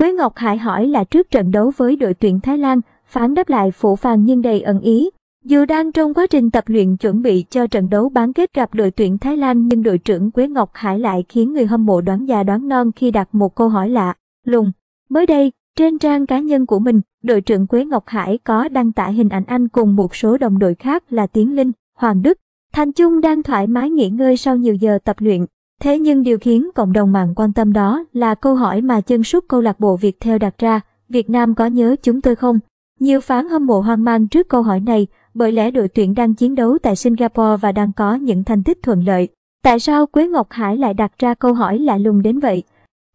Quế Ngọc Hải hỏi là trước trận đấu với đội tuyển Thái Lan, phán đáp lại phủ phàng nhưng đầy ẩn ý. Dù đang trong quá trình tập luyện chuẩn bị cho trận đấu bán kết gặp đội tuyển Thái Lan nhưng đội trưởng Quế Ngọc Hải lại khiến người hâm mộ đoán già đoán non khi đặt một câu hỏi lạ, lùng. Mới đây, trên trang cá nhân của mình, đội trưởng Quế Ngọc Hải có đăng tải hình ảnh anh cùng một số đồng đội khác là Tiến Linh, Hoàng Đức, Thành Trung đang thoải mái nghỉ ngơi sau nhiều giờ tập luyện. Thế nhưng điều khiến cộng đồng mạng quan tâm đó là câu hỏi mà chân sút câu lạc bộ Việt theo đặt ra, Việt Nam có nhớ chúng tôi không? Nhiều phán hâm mộ hoang mang trước câu hỏi này, bởi lẽ đội tuyển đang chiến đấu tại Singapore và đang có những thành tích thuận lợi. Tại sao Quế Ngọc Hải lại đặt ra câu hỏi lạ lùng đến vậy?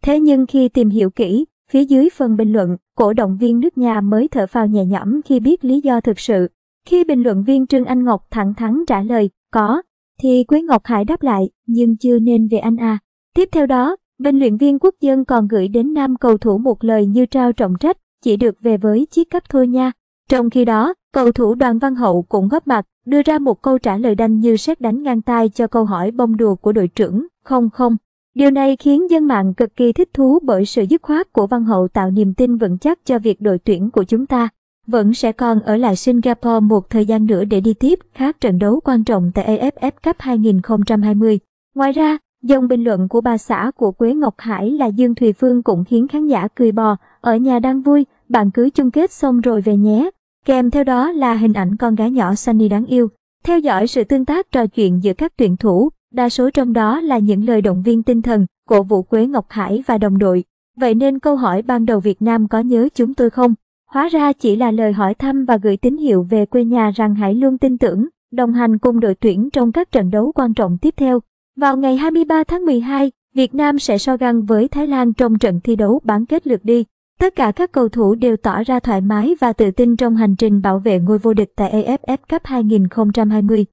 Thế nhưng khi tìm hiểu kỹ, phía dưới phần bình luận, cổ động viên nước nhà mới thở phào nhẹ nhõm khi biết lý do thực sự. Khi bình luận viên Trương Anh Ngọc thẳng thắn trả lời, có, thì Quế Ngọc Hải đáp lại, nhưng chưa nên về anh à. Tiếp theo đó, bình luyện viên quốc dân còn gửi đến nam cầu thủ một lời như trao trọng trách, chỉ được về với chiếc cấp thôi nha. Trong khi đó, cầu thủ Đoàn Văn Hậu cũng góp mặt, đưa ra một câu trả lời đanh như xét đánh ngang tay cho câu hỏi bông đùa của đội trưởng, không không. Điều này khiến dân mạng cực kỳ thích thú bởi sự dứt khoát của Văn Hậu tạo niềm tin vững chắc cho việc đội tuyển của chúng ta vẫn sẽ còn ở lại Singapore một thời gian nữa để đi tiếp các trận đấu quan trọng tại AFF Cup 2020. Ngoài ra, dòng bình luận của bà xã của Quế Ngọc Hải là Dương Thùy Phương cũng khiến khán giả cười bò, ở nhà đang vui, bạn cứ chung kết xong rồi về nhé. Kèm theo đó là hình ảnh con gái nhỏ Sunny đáng yêu. Theo dõi sự tương tác trò chuyện giữa các tuyển thủ, đa số trong đó là những lời động viên tinh thần, cổ vũ Quế Ngọc Hải và đồng đội. Vậy nên câu hỏi ban đầu Việt Nam có nhớ chúng tôi không? Hóa ra chỉ là lời hỏi thăm và gửi tín hiệu về quê nhà rằng hãy luôn tin tưởng, đồng hành cùng đội tuyển trong các trận đấu quan trọng tiếp theo. Vào ngày 23 tháng 12, Việt Nam sẽ so găng với Thái Lan trong trận thi đấu bán kết lượt đi. Tất cả các cầu thủ đều tỏ ra thoải mái và tự tin trong hành trình bảo vệ ngôi vô địch tại AFF Cup 2020.